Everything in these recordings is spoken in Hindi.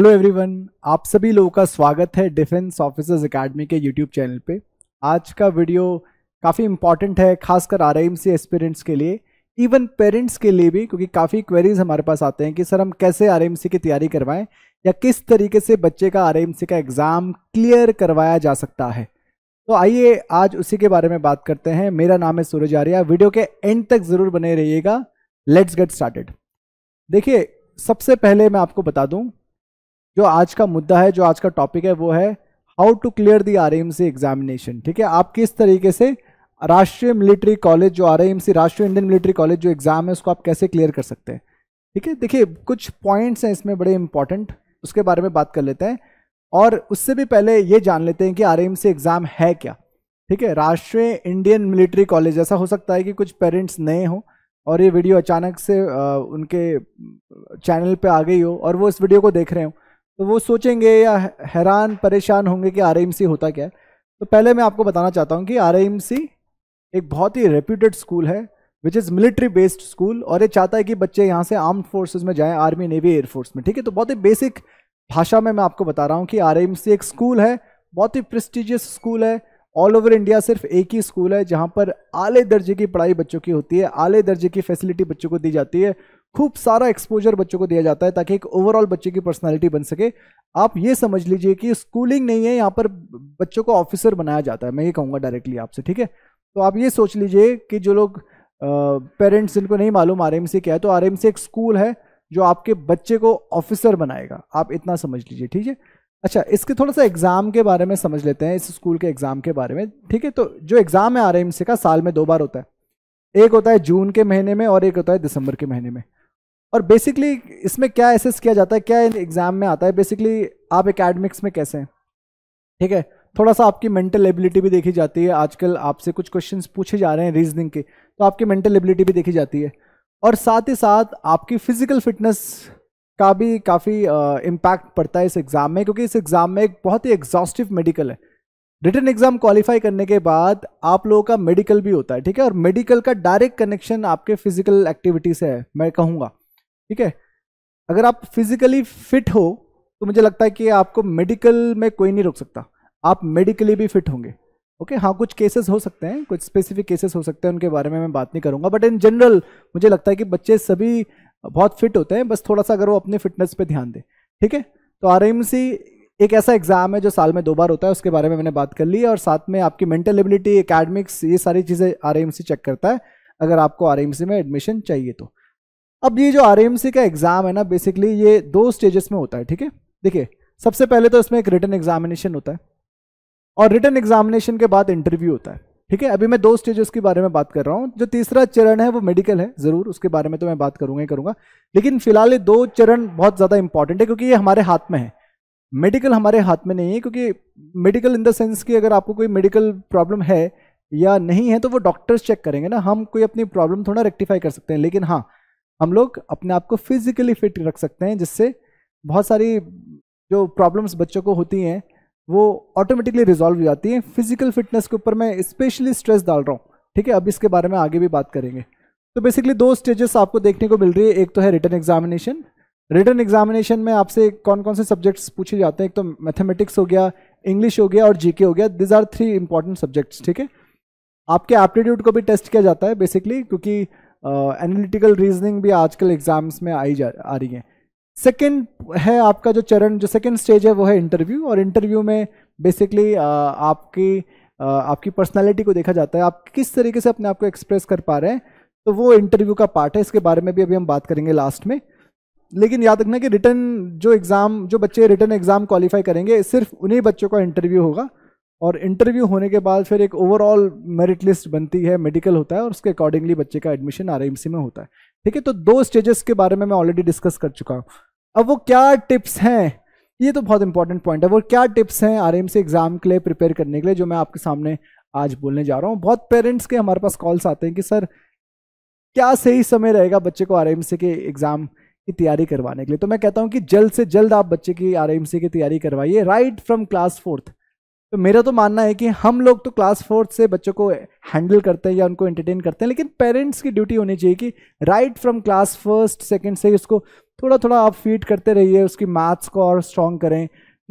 हेलो एवरीवन आप सभी लोगों का स्वागत है डिफेंस ऑफिसर्स एकेडमी के यूट्यूब चैनल पे आज का वीडियो काफ़ी इंपॉर्टेंट है खासकर आर आई एस्पिरेंट्स के लिए इवन पेरेंट्स के लिए भी क्योंकि काफ़ी क्वेरीज हमारे पास आते हैं कि सर हम कैसे आर की तैयारी करवाएं या किस तरीके से बच्चे का आर का एग्ज़ाम क्लियर करवाया जा सकता है तो आइए आज उसी के बारे में बात करते हैं मेरा नाम है सूरज आर्या वीडियो के एंड तक ज़रूर बने रहिएगा लेट्स गेट स्टार्टेड देखिए सबसे पहले मैं आपको बता दूं जो आज का मुद्दा है जो आज का टॉपिक है वो है how to clear the R examination ठीक है आप किस तरीके से राष्ट्रीय मिलिट्री कॉलेज जो R Rashtriya Indian military college जो एग्ज़ाम है उसको आप कैसे क्लियर कर सकते हैं ठीक है देखिए कुछ पॉइंट्स हैं इसमें बड़े इंपॉर्टेंट उसके बारे में बात कर लेते हैं और उससे भी पहले ये जान लेते हैं कि आर एग्ज़ाम है क्या ठीक है राष्ट्रीय इंडियन मिलिट्री कॉलेज ऐसा हो सकता है कि कुछ पेरेंट्स नए हों और ये वीडियो अचानक से आ, उनके चैनल पे आ गई हो और वो इस वीडियो को देख रहे हों तो वो सोचेंगे या हैरान परेशान होंगे कि आर होता क्या है तो पहले मैं आपको बताना चाहता हूँ कि आर एक बहुत ही रेप्यूटेड स्कूल है which is military based school और ये चाहता है कि बच्चे यहाँ से आर्म्ड फोर्सेज में जाएं आर्मी नेवी एयरफोर्स में ठीक है तो बहुत ही बेसिक भाषा में मैं आपको बता रहा हूँ कि आर एक स्कूल है बहुत ही प्रेस्टिजियस स्कूल है ऑल ओवर इंडिया सिर्फ एक ही स्कूल है जहाँ पर आले दर्जे की पढ़ाई बच्चों की होती है आले दर्जे की फैसिलिटी बच्चों को दी जाती है खूब सारा एक्सपोजर बच्चों को दिया जाता है ताकि एक ओवरऑल बच्चे की पर्सनालिटी बन सके आप ये समझ लीजिए कि स्कूलिंग नहीं है यहाँ पर बच्चों को ऑफिसर बनाया जाता है मैं ये कहूँगा डायरेक्टली आपसे ठीक है तो आप ये सोच लीजिए कि जो लोग पेरेंट्स जिनको नहीं मालूम आर क्या है तो आर एक स्कूल है जो आपके बच्चे को ऑफिसर बनाएगा आप इतना समझ लीजिए ठीक है अच्छा इसके थोड़ा सा एग्ज़ाम के बारे में समझ लेते हैं इस स्कूल के एग्ज़ाम के बारे में ठीक है तो जो एग्ज़ाम है आर का साल में दो बार होता है एक होता है जून के महीने में और एक होता है दिसंबर के महीने में और बेसिकली इसमें क्या एसेस किया जाता है क्या एग्ज़ाम में आता है बेसिकली आप एकेडमिक्स में कैसे हैं ठीक है थोड़ा सा आपकी मेंटल एबिलिटी भी देखी जाती है आजकल आपसे कुछ क्वेश्चंस पूछे जा रहे हैं रीजनिंग के तो आपकी मेंटल एबिलिटी भी देखी जाती है और साथ ही साथ आपकी फिजिकल फिटनेस का भी काफ़ी इम्पैक्ट पड़ता है इस एग्ज़ाम में क्योंकि इस एग्ज़ाम में एक बहुत ही एग्जॉस्टिव मेडिकल है रिटर्न एग्ज़ाम क्वालिफाई करने के बाद आप लोगों का मेडिकल भी होता है ठीक है और मेडिकल का डायरेक्ट कनेक्शन आपके फिजिकल एक्टिविटी से है मैं कहूँगा ठीक है अगर आप फिजिकली फिट हो तो मुझे लगता है कि आपको मेडिकल में कोई नहीं रोक सकता आप मेडिकली भी फिट होंगे ओके okay, हाँ कुछ केसेस हो सकते हैं कुछ स्पेसिफिक केसेस हो सकते हैं उनके बारे में मैं बात नहीं करूंगा बट इन जनरल मुझे लगता है कि बच्चे सभी बहुत फिट होते हैं बस थोड़ा सा अगर वो अपने फिटनेस पे ध्यान दें ठीक है तो आर एक ऐसा एग्ज़ाम है जो साल में दो बार होता है उसके बारे में मैंने बात कर ली है और साथ में आपकी मेंटल एबिलिटी एकेडमिक्स ये सारी चीज़ें आर चेक करता है अगर आपको आर में एडमिशन चाहिए तो अब ये जो आर का एग्ज़ाम है ना बेसिकली ये दो स्टेजेस में होता है ठीक है देखिए सबसे पहले तो इसमें एक रिटर्न एग्जामिनेशन होता है और रिटर्न एग्जामिनेशन के बाद इंटरव्यू होता है ठीक है अभी मैं दो स्टेजेस के बारे में बात कर रहा हूँ जो तीसरा चरण है वो मेडिकल है ज़रूर उसके बारे में तो मैं बात करूंगा ही करूंगा लेकिन फिलहाल ये दो चरण बहुत ज़्यादा इंपॉर्टेंट है क्योंकि ये हमारे हाथ में है मेडिकल हमारे हाथ में नहीं है क्योंकि मेडिकल इन द सेंस कि अगर आपको कोई मेडिकल प्रॉब्लम है या नहीं है तो वो डॉक्टर्स चेक करेंगे ना हम कोई अपनी प्रॉब्लम थोड़ा रेक्टिफाई कर सकते हैं लेकिन हाँ हम लोग अपने आप को फिजिकली फिट रख सकते हैं जिससे बहुत सारी जो प्रॉब्लम्स बच्चों को होती हैं वो ऑटोमेटिकली रिजॉल्व हो जाती है फिजिकल फिटनेस के ऊपर मैं स्पेशली स्ट्रेस डाल रहा हूँ ठीक है अब इसके बारे में आगे भी बात करेंगे तो बेसिकली दो स्टेजेस आपको देखने को मिल रही है एक तो है रिटर्न एग्जामिनेशन रिटर्न एग्जामिनेशन में आपसे कौन कौन से सब्जेक्ट्स पूछे जाते हैं एक तो मैथमेटिक्स हो गया इंग्लिश हो गया और जीके हो गया these are three important subjects ठीक है आपके एप्टीट्यूड को भी टेस्ट किया जाता है बेसिकली क्योंकि एनालिटिकल uh, रीजनिंग भी आजकल एग्जाम्स में आई जा आ रही है सेकेंड है आपका जो चरण जो सेकेंड स्टेज है वो है इंटरव्यू और इंटरव्यू में बेसिकली आपकी आपकी पर्सनालिटी को देखा जाता है आप किस तरीके से अपने आप को एक्सप्रेस कर पा रहे हैं तो वो इंटरव्यू का पार्ट है इसके बारे में भी अभी हम बात करेंगे लास्ट में लेकिन याद रखना कि रिटर्न जो एग्ज़ाम जो बच्चे रिटर्न एग्ज़ाम क्वालिफाई करेंगे सिर्फ उन्हीं बच्चों का इंटरव्यू होगा और इंटरव्यू होने के बाद फिर एक ओवरऑल मेरिट लिस्ट बनती है मेडिकल होता है और उसके अकॉर्डिंगली बच्चे का एडमिशन आर में होता है ठीक है तो दो स्टेजेस के बारे में मैं ऑलरेडी डिस्कस कर चुका हूँ अब वो क्या टिप्स हैं ये तो बहुत इंपॉर्टेंट पॉइंट है वो क्या टिप्स हैं आर से एग्जाम के लिए प्रिपेयर करने के लिए जो मैं आपके सामने आज बोलने जा रहा हूँ बहुत पेरेंट्स के हमारे पास कॉल्स आते हैं कि सर क्या सही समय रहेगा बच्चे को आर के एग्जाम की तैयारी करवाने के लिए तो मैं कहता हूँ कि जल्द से जल्द आप बच्चे की आर की तैयारी करवाइए राइट फ्रॉम क्लास फोर्थ तो मेरा तो मानना है कि हम लोग तो क्लास फोर्थ से बच्चों को हैंडल करते हैं या उनको एंटरटेन करते हैं लेकिन पेरेंट्स की ड्यूटी होनी चाहिए कि right from class first second से उसको थोड़ा थोड़ा आप फीड करते रहिए उसकी मैथ्स को और स्ट्रॉन्ग करें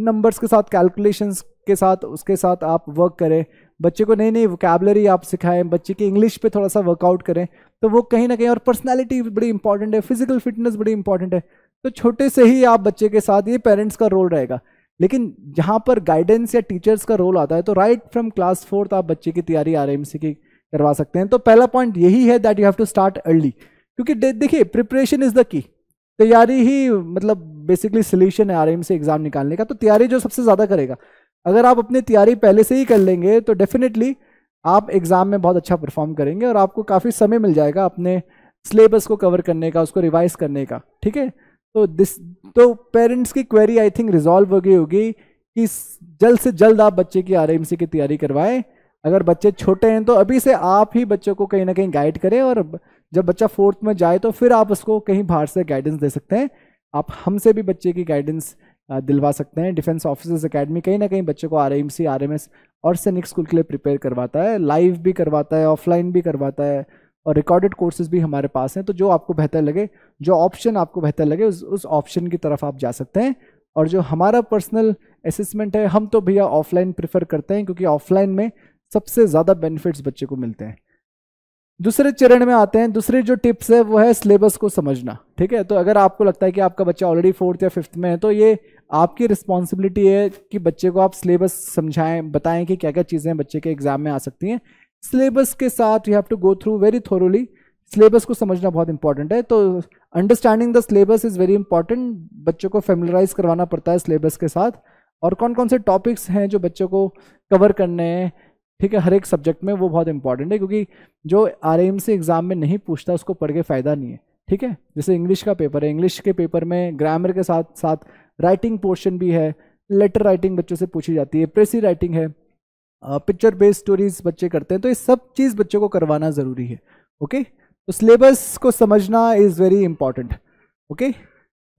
नंबर्स के साथ कैलकुलेशंस के साथ उसके साथ आप वर्क करें बच्चे को नई नई वोकेबलरी आप सिखाएं बच्चे की इंग्लिश पे थोड़ा सा वर्कआउट करें तो वो कहीं ना कहीं और पर्सनैलिटी बड़ी इंपॉर्टेंट है फिजिकल फिटनेस बड़ी इंपॉर्टेंट है तो छोटे से ही आप बच्चे के साथ ये पेरेंट्स का रोल रहेगा लेकिन जहाँ पर गाइडेंस या टीचर्स का रोल आता है तो राइट फ्रॉम क्लास फोर्थ आप बच्चे की तैयारी आर की करवा सकते हैं तो पहला पॉइंट यही है that you have to start early क्योंकि देखिए प्रिपरेशन इज़ द की तैयारी ही मतलब बेसिकली सोल्यूशन है आर से एग्ज़ाम निकालने का तो तैयारी जो सबसे ज़्यादा करेगा अगर आप अपनी तैयारी पहले से ही कर लेंगे तो डेफिनेटली आप एग्ज़ाम में बहुत अच्छा परफॉर्म करेंगे और आपको काफ़ी समय मिल जाएगा अपने सिलेबस को कवर करने का उसको रिवाइज करने का ठीक है तो दिस तो पेरेंट्स की क्वेरी आई थिंक रिजॉल्व हो गई होगी कि जल्द से जल्द आप बच्चे की आर की तैयारी करवाएं अगर बच्चे छोटे हैं तो अभी से आप ही बच्चों को कहीं ना कहीं गाइड करें और जब बच्चा फोर्थ में जाए तो फिर आप उसको कहीं बाहर से गाइडेंस दे सकते हैं आप हमसे भी बच्चे की गाइडेंस दिलवा सकते हैं डिफेंस ऑफिसर्स अकेडमी कहीं ना कहीं बच्चे को R M C R M S और सैनिक स्कूल के लिए प्रिपेयर करवाता है लाइव भी करवाता है ऑफलाइन भी करवाता है और रिकॉर्डेड कोर्सेज भी हमारे पास हैं तो जो आपको बेहतर लगे जो ऑप्शन आपको बेहतर लगे उस उस ऑप्शन की तरफ आप जा सकते हैं और जो हमारा पर्सनल असेसमेंट है हम तो भैया ऑफलाइन प्रेफर करते हैं क्योंकि ऑफलाइन में सबसे ज़्यादा बेनिफिट्स बच्चे को मिलते हैं दूसरे चरण में आते हैं दूसरी जो टिप्स है वो है सिलेबस को समझना ठीक है तो अगर आपको लगता है कि आपका बच्चा ऑलरेडी फोर्थ या फिफ्थ में है तो ये आपकी रिस्पॉन्सिबिलिटी है कि बच्चे को आप सिलेबस समझाएं बताएं कि क्या क्या चीज़ें बच्चे के एग्जाम में आ सकती हैं सिलेबस के साथ you have to go through very thoroughly syllabus को समझना बहुत इंपॉर्टेंट है तो understanding the syllabus is very important बच्चों को फेमिलराइज करवाना पड़ता है सिलेबस के साथ और कौन कौन से टॉपिक्स हैं जो बच्चों को कवर करने हैं ठीक है हर एक सब्जेक्ट में वो बहुत इंपॉर्टेंट है क्योंकि जो आर एग्ज़ाम में नहीं पूछता उसको पढ़ के फ़ायदा नहीं है ठीक है जैसे इंग्लिश का पेपर है इंग्लिश के पेपर में ग्रामर के साथ साथ राइटिंग पोर्शन भी है लेटर राइटिंग बच्चों से पूछी जाती है प्रेसी राइटिंग है पिक्चर बेस्ड स्टोरीज बच्चे करते हैं तो ये सब चीज़ बच्चों को करवाना ज़रूरी है ओके तो सिलेबस को समझना is very important okay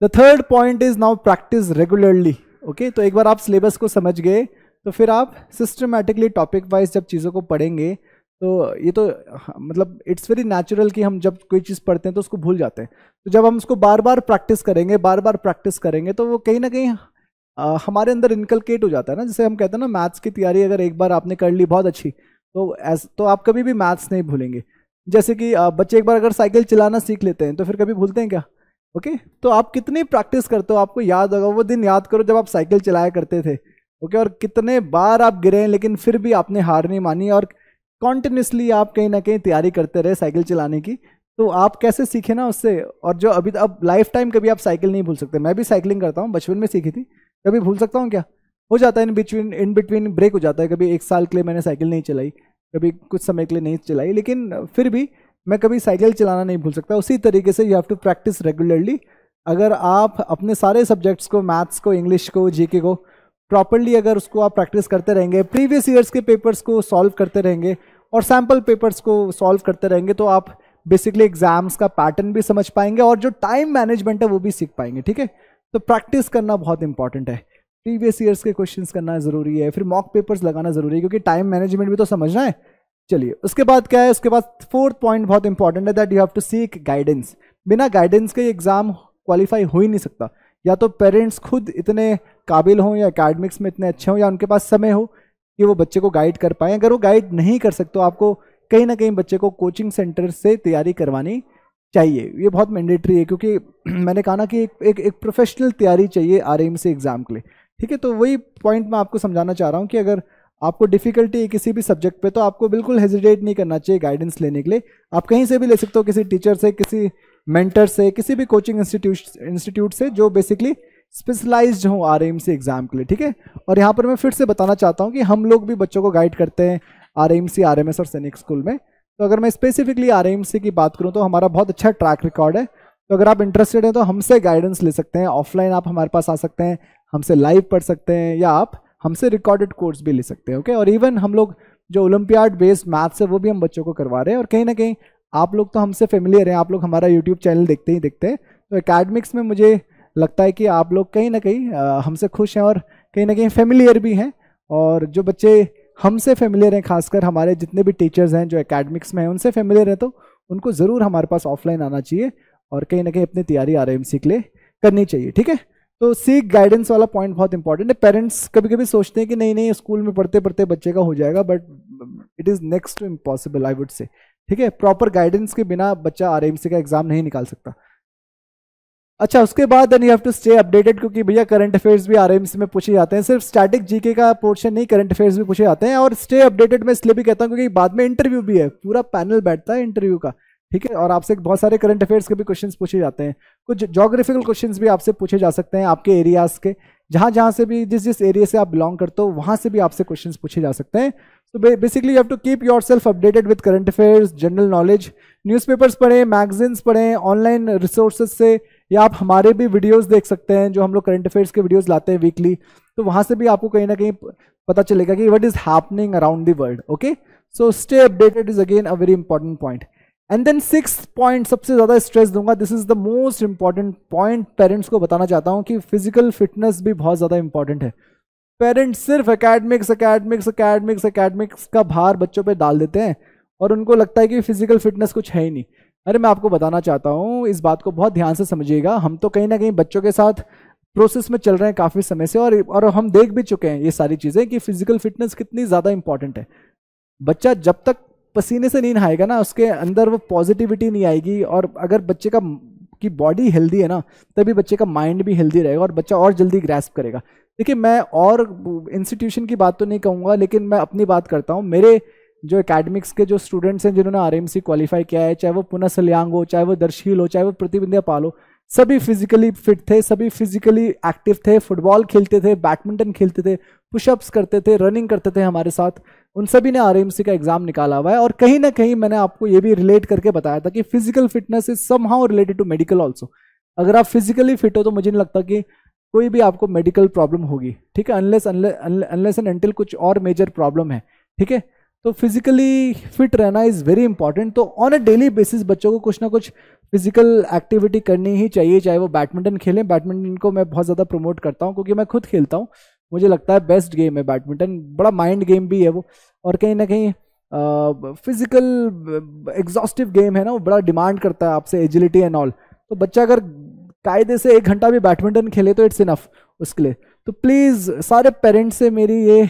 the third point is now practise regularly okay तो एक बार आप सिलेबस को समझ गए तो फिर आप सिस्टमेटिकली टॉपिक वाइज जब चीज़ों को पढ़ेंगे तो ये तो हाँ, मतलब इट्स वेरी नेचुरल कि हम जब कोई चीज़ पढ़ते हैं तो उसको भूल जाते हैं तो जब हम उसको बार बार प्रैक्टिस करेंगे बार बार प्रैक्टिस करेंगे तो वो कहीं ना कहीं हमारे अंदर इनकलकेट हो जाता है ना जैसे हम कहते हैं ना मैथ्स की तैयारी अगर एक बार आपने कर ली बहुत अच्छी तो ऐस तो आप कभी भी मैथ्स नहीं भूलेंगे जैसे कि बच्चे एक बार अगर साइकिल चलाना सीख लेते हैं तो फिर कभी भूलते हैं क्या ओके तो आप कितनी प्रैक्टिस करते हो आपको याद होगा वो दिन याद करो जब आप साइकिल चलाया करते थे ओके और कितने बार आप गिरे हैं लेकिन फिर भी आपने हार नहीं मानी और कॉन्टिन्यूसली आप कहीं ना कहीं तैयारी करते रहे साइकिल चलाने की तो आप कैसे सीखे ना उससे और जो अभी अब लाइफ टाइम कभी आप साइकिल नहीं भूल सकते मैं भी साइकिलिंग करता हूँ बचपन में सीखी थी कभी भूल सकता हूँ क्या हो जाता है in between in between break हो जाता है कभी एक साल के लिए मैंने साइकिल नहीं चलाई कभी कुछ समय के लिए नहीं चलाई लेकिन फिर भी मैं कभी साइकिल चलाना नहीं भूल सकता उसी तरीके से you have to practise regularly अगर आप अपने सारे सब्जेक्ट्स को मैथ्स को इंग्लिश को जीके को प्रॉपरली अगर उसको आप प्रैक्टिस करते रहेंगे प्रीवियस ईयर्स के पेपर्स को सॉल्व करते रहेंगे और सैम्पल पेपर्स को सॉल्व करते रहेंगे तो आप बेसिकली एग्जाम्स का पैटर्न भी समझ पाएंगे और जो टाइम मैनेजमेंट है वो भी सीख पाएंगे ठीक है तो प्रैक्टिस करना बहुत इंपॉर्टेंट है प्रीवियस ईयर्स के क्वेश्चन करना ज़रूरी है फिर मॉक पेपर्स लगाना ज़रूरी है क्योंकि टाइम मैनेजमेंट भी तो समझना है चलिए उसके बाद क्या है उसके बाद फोर्थ पॉइंट बहुत इंपॉर्टेंट है that you have to seek guidance बिना गाइडेंस के एग्ज़ाम क्वालिफाई हो ही नहीं सकता या तो पेरेंट्स खुद इतने काबिल हों या एकेडमिक्स में इतने अच्छे हों या उनके पास समय हो कि वो बच्चे को गाइड कर पाएँ अगर वो गाइड नहीं कर सकते तो आपको कहीं ना कहीं बच्चे को कोचिंग सेंटर से तैयारी करवानी चाहिए ये बहुत मैंडेटरी है क्योंकि मैंने कहा ना कि एक एक, एक प्रोफेशनल तैयारी चाहिए आर से एग्ज़ाम के लिए ठीक है तो वही पॉइंट मैं आपको समझाना चाह रहा हूँ कि अगर आपको डिफ़िकल्टी है किसी भी सब्जेक्ट पे तो आपको बिल्कुल हेजिटेट नहीं करना चाहिए गाइडेंस लेने के लिए आप कहीं से भी ले सकते हो किसी टीचर से किसी मेंटर से किसी भी कोचिंग इंस्टीट्यूट इंस्टीट्यूट से जो बेसिकली स्पेशलाइज्ड हूँ आर एग्ज़ाम के लिए ठीक है और यहाँ पर मैं फिर से बताना चाहता हूँ कि हम लोग भी बच्चों को गाइड करते हैं R M C R M S और सैनिक स्कूल में तो अगर मैं स्पेसिफिकली आर एम सी की बात करूँ तो हमारा बहुत अच्छा ट्रैक रिकॉर्ड है तो अगर आप इंटरेस्टेड हैं तो हमसे गाइडेंस ले सकते हैं ऑफलाइन आप हमारे पास आ सकते हैं हमसे लाइव पढ़ सकते हैं या आप हमसे रिकॉर्डेड कोर्स भी ले सकते हैं ओके और इवन हम लोग जो ओलम्पियाड बेस्ड मैथ्स है वो भी हम बच्चों को करवा रहे हैं और कहीं ना कहीं आप लोग तो हमसे फेमिलियर हैं आप लोग हमारा यूट्यूब चैनल देखते ही देखते हैं तो एकेडमिक्स में मुझे लगता है कि आप लोग कहीं ना कहीं हमसे खुश हैं और कहीं ना कहीं फेमिलियर भी हैं और जो बच्चे हमसे फेमिलियर हैं खासकर हमारे जितने भी टीचर्स हैं जो एकेडमिक्स में हैं उनसे फेमिलियर हैं तो उनको ज़रूर हमारे पास ऑफलाइन आना चाहिए और कहीं ना कहीं अपनी तैयारी आर के लिए करनी चाहिए ठीक है तो सीख गाइडेंस वाला पॉइंट बहुत इंपॉर्टेंट है पेरेंट्स कभी कभी सोचते हैं कि नहीं नहीं स्कूल में पढ़ते पढ़ते बच्चे का हो जाएगा but it is next to impossible I would say ठीक है प्रॉपर गाइडेंस के बिना बच्चा आर का एग्जाम नहीं निकाल सकता अच्छा उसके बाद then you have to stay updated क्योंकि भैया करंट अफेयर्स भी आर में पूछे जाते हैं सिर्फ स्टैटिक जीके का पोर्शन नहीं करंट अफेयर्स भी पूछे जाते हैं और स्टे अपडेटेड मैं इसलिए भी कहता हूँ क्योंकि बाद में इंटरव्यू भी है पूरा पैनल बैठता है इंटरव्यू का ठीक है और आपसे बहुत सारे करंट अफेयर्स के भी क्वेश्चन पूछे जाते हैं कुछ जोग्राफिकल क्वेश्चन भी आपसे पूछे जा सकते हैं आपके एरियाज के जहाँ जहाँ से भी जिस जिस एरिया से आप बिलोंग करते हो वहाँ से भी आपसे क्वेश्चन पूछे जा सकते हैं तो basically you have to keep yourself updated with current affairs general knowledge newspapers पढ़ें मैगजीन्स पढ़ें ऑनलाइन रिसोर्सेज से या आप हमारे भी वीडियोस देख सकते हैं जो हम लोग करंट अफेयर्स के वीडियोस लाते हैं वीकली तो वहाँ से भी आपको कहीं ना कहीं पता चलेगा कि what is happening around the world okay so stay updated is again a very important point and then six point सबसे ज़्यादा स्ट्रेस दूंगा this is the most important point parents को बताना चाहता हूँ कि फिजिकल फिटनेस भी बहुत ज़्यादा इंपॉर्टेंट है पेरेंट्स सिर्फ एकेडमिक्स एकेडमिक्स एकेडमिक्स एकेडमिक्स का भार बच्चों पे डाल देते हैं और उनको लगता है कि फिजिकल फिटनेस कुछ है ही नहीं अरे मैं आपको बताना चाहता हूँ इस बात को बहुत ध्यान से समझिएगा हम तो कहीं ना कहीं बच्चों के साथ प्रोसेस में चल रहे हैं काफ़ी समय से और और हम देख भी चुके हैं ये सारी चीज़ें कि फिजिकल फिटनेस कितनी ज़्यादा इंपॉर्टेंट है बच्चा जब तक पसीने से नहीं नहाएगा ना उसके अंदर वो पॉजिटिविटी नहीं आएगी और अगर बच्चे का की बॉडी हेल्दी है ना तभी बच्चे का माइंड भी हेल्दी रहेगा और बच्चा और जल्दी ग्रैस्प करेगा देखिए मैं और इंस्टीट्यूशन की बात तो नहीं कहूँगा लेकिन मैं अपनी बात करता हूँ मेरे जो एकेडमिक्स के जो स्टूडेंट्स हैं जिन्होंने आर एम क्वालिफाई किया है चाहे वो पुनः सल्यांग हो चाहे वो दर्शील हो चाहे वो प्रतिबिंध्या पाल हो सभी फिजिकली फिट थे सभी फिजिकली एक्टिव थे फुटबॉल खेलते थे बैडमिंटन खेलते थे पुशअप्स करते थे रनिंग करते थे हमारे साथ उन सभी ने आर का एग्ज़ाम निकाला हुआ है और कहीं ना कहीं मैंने आपको ये भी रिलेट करके बताया था कि physical fitness is somehow related to medical also अगर आप फिजिकली फिट हो तो मुझे नहीं लगता कि कोई भी आपको मेडिकल प्रॉब्लम होगी ठीक है अनलेस अनलेस एंड एंटिल कुछ और मेजर प्रॉब्लम है ठीक है तो फिजिकली फिट रहना इज़ वेरी इंपॉर्टेंट तो ऑन अ डेली बेसिस बच्चों को कुछ ना कुछ फिजिकल एक्टिविटी करनी ही चाहिए चाहे वो बैडमिंटन खेलें बैडमिंटन को मैं बहुत ज़्यादा प्रमोट करता हूँ क्योंकि मैं खुद खेलता हूँ मुझे लगता है बेस्ट गेम है बैडमिंटन बड़ा माइंड गेम भी है वो और कहीं ना कहीं फिजिकल एग्जॉस्टिव गेम है ना वो बड़ा डिमांड करता है आपसे एजिलिटी एंड ऑल तो बच्चा अगर कायदे से एक घंटा भी बैडमिंटन खेले तो इट्स इनफ उसके लिए तो प्लीज़ सारे पेरेंट्स से मेरी ये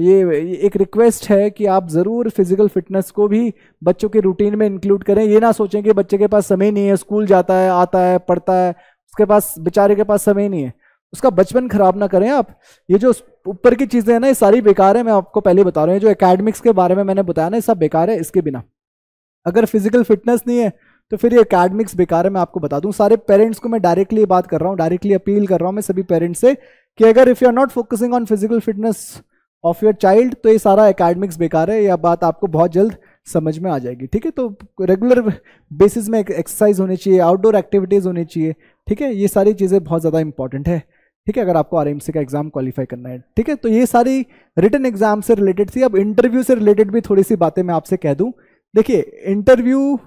ये एक रिक्वेस्ट है कि आप ज़रूर फिजिकल फिटनेस को भी बच्चों के रूटीन में इंक्लूड करें ये ना सोचें कि बच्चे के पास समय नहीं है स्कूल जाता है आता है पढ़ता है उसके पास बेचारे के पास समय नहीं है उसका बचपन खराब ना करें आप ये जो ऊपर की चीज़ें हैं ना ये सारी बेकार है मैं आपको पहले बता रहा हूँ जो एकेडमिक्स के बारे में मैंने बताया ना ये सब बेकार है इसके बिना अगर फिजिकल फिटनेस नहीं है तो फिर ये अकेडमिक्स बेकार है मैं आपको बता दूं सारे पेरेंट्स को मैं डायरेक्टली बात कर रहा हूँ डायरेक्टली अपील कर रहा हूँ मैं सभी पेरेंट्स से कि अगर if you are not focusing on physical fitness of your child तो ये सारा अकेडमिक्स बेकार है यह बात आपको बहुत जल्द समझ में आ जाएगी ठीक है तो रेगुलर बेसिस में एक्सरसाइज होनी चाहिए आउटडोर एक्टिविटीज़ होनी चाहिए ठीक है ये सारी चीज़ें बहुत ज़्यादा इंपॉर्टेंट है ठीक है अगर आपको आर का एग्जाम क्वालिफाई करना है ठीक है तो ये सारी रिटर्न एग्जाम से रिलेटेड थी अब इंटरव्यू से रिलेटेड भी थोड़ी सी बातें मैं आपसे कह दूँ देखिए इंटरव्यू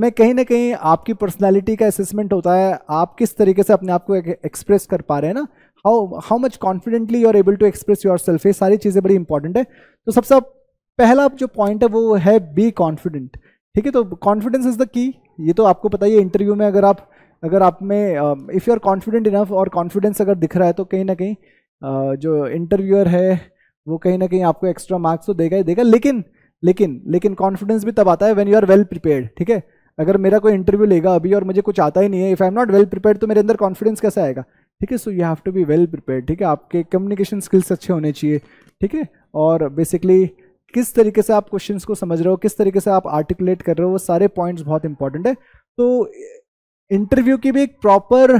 में कहीं ना कहीं आपकी पर्सनैलिटी का असेसमेंट होता है आप किस तरीके से अपने आप को एक्सप्रेस कर पा रहे हैं ना how how much confidently you are able to express yourself ये सारी चीज़ें बड़ी इंपॉर्टेंट है तो सबसे पहला जो पॉइंट है वो है बी कॉन्फिडेंट ठीक है तो कॉन्फिडेंस इज़ द की ये तो आपको पता ही है इंटरव्यू में अगर आप अगर आप में if you are confident enough और कॉन्फिडेंस अगर दिख रहा है तो कहीं ना कहीं uh, जो इंटरव्यूअर है वो कहीं ना कहीं आपको एक्स्ट्रा मार्क्स तो देगा ही देगा लेकिन लेकिन लेकिन कॉन्फिडेंस भी तब आता है when you are well prepared ठीक है अगर मेरा कोई इंटरव्यू लेगा अभी और मुझे कुछ आता ही नहीं है if I am not well prepare तो मेरे अंदर कॉन्फिडेंस कैसे आएगा ठीक है so you have to be well prepare ठीक है आपके कम्युनिकेशन स्किल्स अच्छे होने चाहिए ठीक है और बेसिकली किस तरीके से आप क्वेश्चंस को समझ रहे हो किस तरीके से आप आर्टिकुलेट कर रहे हो वो सारे पॉइंट्स बहुत इंपॉर्टेंट है तो इंटरव्यू की भी एक प्रॉपर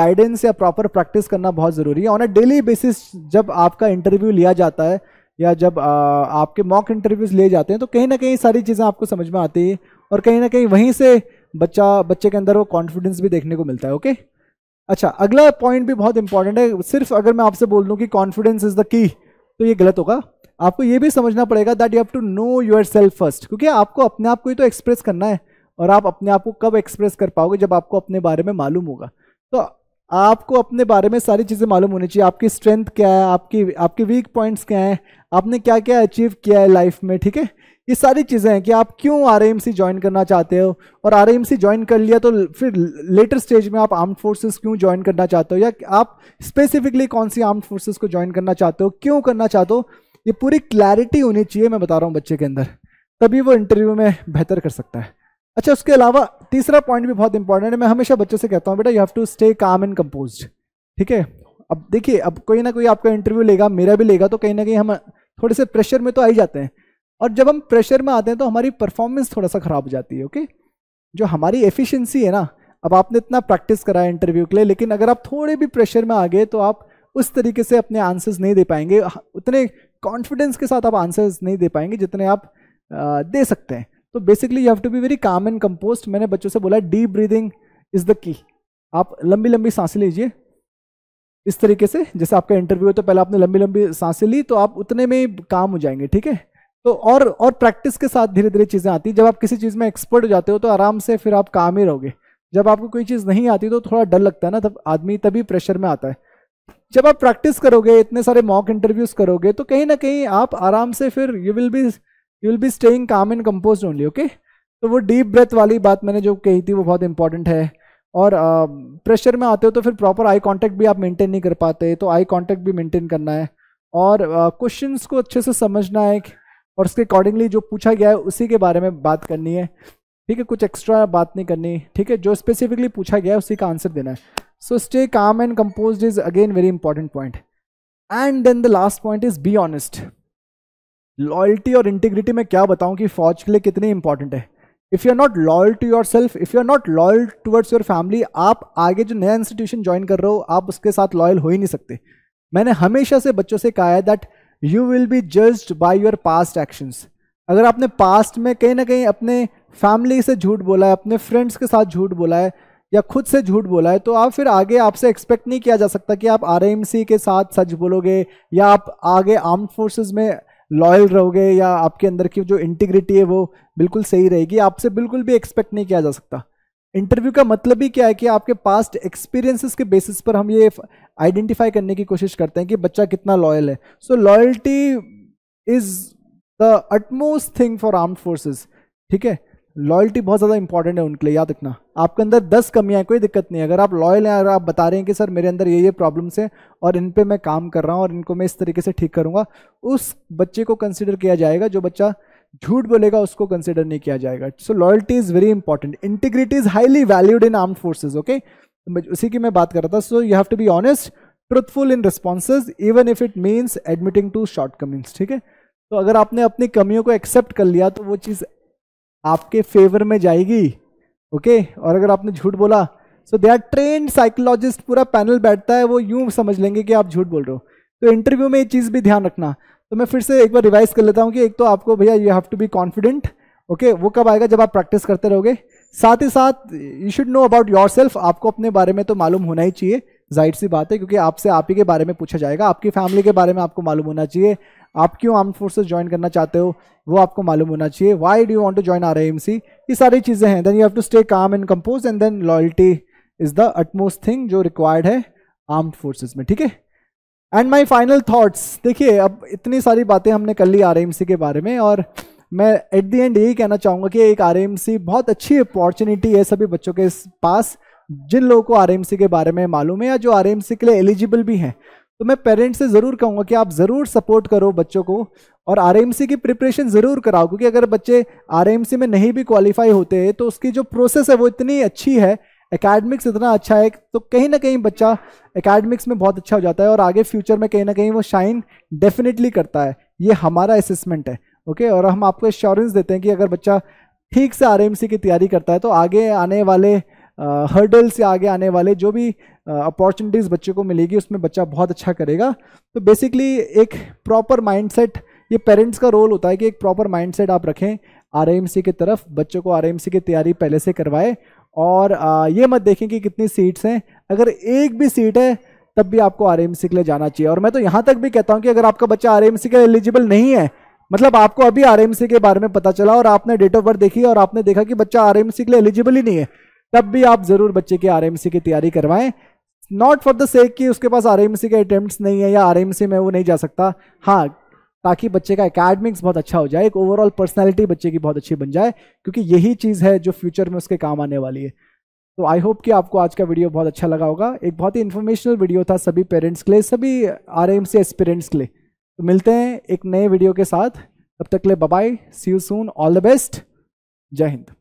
गाइडेंस या प्रॉपर प्रैक्टिस करना बहुत ज़रूरी है ऑन अ डेली बेसिस जब आपका इंटरव्यू लिया जाता है या जब आ, आपके मॉक इंटरव्यूज लिए जाते हैं तो कहीं ना कहीं सारी चीज़ें आपको समझ में आती है और कहीं ना कहीं वहीं से बच्चा बच्चे के अंदर वो कॉन्फिडेंस भी देखने को मिलता है ओके अच्छा अगला पॉइंट भी बहुत इंपॉर्टेंट है सिर्फ अगर मैं आपसे बोल दूँ कि कॉन्फिडेंस इज द की तो ये गलत होगा आपको ये भी समझना पड़ेगा that you have to know yourself first क्योंकि आपको अपने आप को ही तो एक्सप्रेस करना है और आप अपने आप को कब एक्सप्रेस कर पाओगे जब आपको अपने बारे में मालूम होगा तो आपको अपने बारे में सारी चीज़ें मालूम होनी चाहिए आपकी स्ट्रेंथ क्या है आपकी आपके वीक पॉइंट्स क्या हैं आपने क्या क्या अचीव किया है लाइफ में ठीक है ये सारी चीज़ें हैं कि आप क्यों आर ज्वाइन करना चाहते हो और आर ज्वाइन कर लिया तो फिर लेटर स्टेज में आप आर्म फोर्सेस क्यों ज्वाइन करना चाहते हो या आप स्पेसिफिकली कौन सी आर्म फोर्सेस को ज्वाइन करना चाहते हो क्यों करना चाहते हो ये पूरी क्लैरिटी होनी चाहिए मैं बता रहा हूँ बच्चे के अंदर तभी वो इंटरव्यू में बेहतर कर सकता है अच्छा उसके अलावा तीसरा पॉइंट भी बहुत इंपॉर्टेंट है मैं हमेशा बच्चों से कहता हूँ बेटा you have to stay calm and compose ठीक है अब देखिए अब कोई ना कोई आपका इंटरव्यू लेगा मेरा भी लेगा तो कहीं ना कहीं हम थोड़े से प्रेशर में तो आ ही जाते हैं और जब हम प्रेशर में आते हैं तो हमारी परफॉर्मेंस थोड़ा सा ख़राब हो जाती है ओके जो हमारी एफिशिएंसी है ना अब आपने इतना प्रैक्टिस करा है इंटरव्यू के लिए लेकिन अगर आप थोड़े भी प्रेशर में आ गए तो आप उस तरीके से अपने आंसर्स नहीं दे पाएंगे हाँ, उतने कॉन्फिडेंस के साथ आप आंसर्स नहीं दे पाएंगे जितने आप दे सकते हैं तो basically you have to be very calm and composed मैंने बच्चों से बोला डीप ब्रीदिंग इज़ द की आप लंबी लंबी सांसें लीजिए इस तरीके से जैसे आपका इंटरव्यू है तो पहले आपने लंबी लंबी सांसें ली तो आप उतने में ही काम हो जाएंगे ठीक है तो और और प्रैक्टिस के साथ धीरे धीरे चीज़ें आती जब आप किसी चीज़ में एक्सपर्ट हो जाते हो तो आराम से फिर आप काम ही रहोगे जब आपको कोई चीज़ नहीं आती तो थोड़ा डर लगता है ना तब आदमी तभी प्रेशर में आता है जब आप प्रैक्टिस करोगे इतने सारे मॉक इंटरव्यूज करोगे तो कहीं ना कहीं आप आराम से फिर you will be you will be staying calm and compose only okay तो वो डीप ब्रेथ वाली बात मैंने जो कही थी वो बहुत इंपॉर्टेंट है और प्रेशर में आते हो तो फिर प्रॉपर आई कॉन्टैक्ट भी आप मेंटेन नहीं कर पाते तो आई कॉन्टैक्ट भी मेंटेन करना है और क्वेश्चंस को अच्छे से समझना है और उसके अकॉर्डिंगली जो पूछा गया है उसी के बारे में बात करनी है ठीक है कुछ एक्स्ट्रा बात नहीं करनी ठीक है जो स्पेसिफिकली पूछा गया है उसी का आंसर देना है so stay calm and compose is again very important point and then the last point is be honest loyalty और इंटीग्रिटी में क्या बताऊं कि फौज के लिए कितनी इंपॉर्टेंट है if you are not loyal to yourself if you are not loyal towards your family आप आगे जो नया इंस्टीट्यूशन ज्वाइन कर रहे हो आप उसके साथ लॉयल हो ही नहीं सकते मैंने हमेशा से बच्चों से कहा है that you will be judged by your past actions अगर आपने पास्ट में कहीं ना कहीं अपने फैमिली से झूठ बोला है अपने फ्रेंड्स के साथ झूठ बोला है या खुद से झूठ बोला है तो आप फिर आगे आपसे एक्सपेक्ट नहीं किया जा सकता कि आप आर के साथ सच बोलोगे या आप आगे आर्म फोर्सेज में लॉयल रहोगे या आपके अंदर की जो इंटीग्रिटी है वो बिल्कुल सही रहेगी आपसे बिल्कुल भी एक्सपेक्ट नहीं किया जा सकता इंटरव्यू का मतलब ही क्या है कि आपके पास्ट एक्सपीरियंसेस के बेसिस पर हम ये आइडेंटिफाई करने की कोशिश करते हैं कि बच्चा कितना लॉयल है so loyalty is the utmost thing for armed forces ठीक है लॉयल्टी बहुत ज़्यादा इंपॉर्टेंट है उनके लिए याद रखना आपके अंदर दस कमियां कोई दिक्कत नहीं है अगर आप लॉयल हैं अगर आप बता रहे हैं कि सर मेरे अंदर ये ये प्रॉब्लम्स हैं और इन पर मैं काम कर रहा हूँ और इनको मैं इस तरीके से ठीक करूँगा उस बच्चे को कंसिडर किया जाएगा जो बच्चा झूठ बोलेगा उसको कंसिडर नहीं किया जाएगा so loyalty is very important integrity is highly valued in arm forces okay उसी की मैं बात कर रहा था so you have to be honest truthful in responses even if it means admitting to shortcomings ठीक है तो अगर आपने अपनी कमियों को एक्सेप्ट कर लिया तो वो चीज़ आपके फेवर में जाएगी ओके okay? और अगर आपने झूठ बोला so they are train psychologist पूरा पैनल बैठता है वो यूं समझ लेंगे कि आप झूठ बोल रहे हो तो इंटरव्यू में ये चीज़ भी ध्यान रखना तो मैं फिर से एक बार रिवाइज कर लेता हूँ कि एक तो आपको भैया you have to be confident okay वो कब आएगा जब आप प्रैक्टिस करते रहोगे साथ ही साथ you should know about yourself आपको अपने बारे में तो मालूम होना ही चाहिए जाहिर सी बात है क्योंकि आपसे आप ही के बारे में पूछा जाएगा आपकी फैमिली के बारे में आपको मालूम होना चाहिए आप क्यों आर्म फोर्सेज ज्वाइन करना चाहते हो वो आपको मालूम होना चाहिए why do want to join R M C ये सारी चीज़ें हैं then you have to stay calm and compose and then loyalty is the utmost thing जो रिक्वायर्ड है आर्म्ड फोर्सेज में ठीक है एंड माई फाइनल थाट्स देखिए अब इतनी सारी बातें हमने कर ली आर के बारे में और मैं एट दी एंड यही कहना चाहूँगा कि एक आर बहुत अच्छी अपॉर्चुनिटी है सभी बच्चों के पास जिन लोगों को आर के बारे में मालूम है या जो आर के लिए एलिजिबल भी हैं तो मैं पेरेंट्स से ज़रूर कहूँगा कि आप ज़रूर सपोर्ट करो बच्चों को और आर की प्रिपरेशन ज़रूर कराओ क्योंकि अगर बच्चे आर में नहीं भी क्वालिफाई होते हैं तो उसकी जो प्रोसेस है वो इतनी अच्छी है एकेडमिक्स इतना अच्छा है तो कहीं ना कहीं बच्चा एकेडमिक्स में बहुत अच्छा हो जाता है और आगे फ्यूचर में कहीं ना कहीं वो शाइन डेफिनेटली करता है ये हमारा असेसमेंट है ओके और हम आपको एश्योरेंस देते हैं कि अगर बच्चा ठीक से आर की तैयारी करता है तो आगे आने वाले हर्डल्स uh, या आगे आने वाले जो भी अपॉर्चुनिटीज़ uh, बच्चे को मिलेगी उसमें बच्चा बहुत अच्छा करेगा तो बेसिकली एक प्रॉपर माइंडसेट ये पेरेंट्स का रोल होता है कि एक प्रॉपर माइंडसेट आप रखें आर की तरफ बच्चों को आर की तैयारी पहले से करवाए और आ, ये मत देखें कि कितनी सीट्स हैं अगर एक भी सीट है तब भी आपको आर के लिए जाना चाहिए और मैं तो यहाँ तक भी कहता हूँ कि अगर आपका बच्चा आर के लिए एलिजिबल नहीं है मतलब आपको अभी आर के बारे में पता चला और आपने डेट ऑफ बर्थ देखी और आपने देखा कि बच्चा आर के लिए एलिजिबल ही नहीं है तब भी आप ज़रूर बच्चे की आर की तैयारी करवाएं नॉट फॉर द सेक कि उसके पास आर के अटैम्प्ट नहीं है या आर में वो नहीं जा सकता हाँ ताकि बच्चे का एकेडमिक्स बहुत अच्छा हो जाए एक ओवरऑल पर्सनैलिटी बच्चे की बहुत अच्छी बन जाए क्योंकि यही चीज़ है जो फ्यूचर में उसके काम आने वाली है तो आई होप कि आपको आज का वीडियो बहुत अच्छा लगा होगा एक बहुत ही इन्फॉर्मेशनल वीडियो था सभी पेरेंट्स के लिए सभी आर एम सी एस्पिरेंट्स के लिए तो मिलते हैं एक नए वीडियो के साथ तब तक ले bye see you soon all the best जय हिंद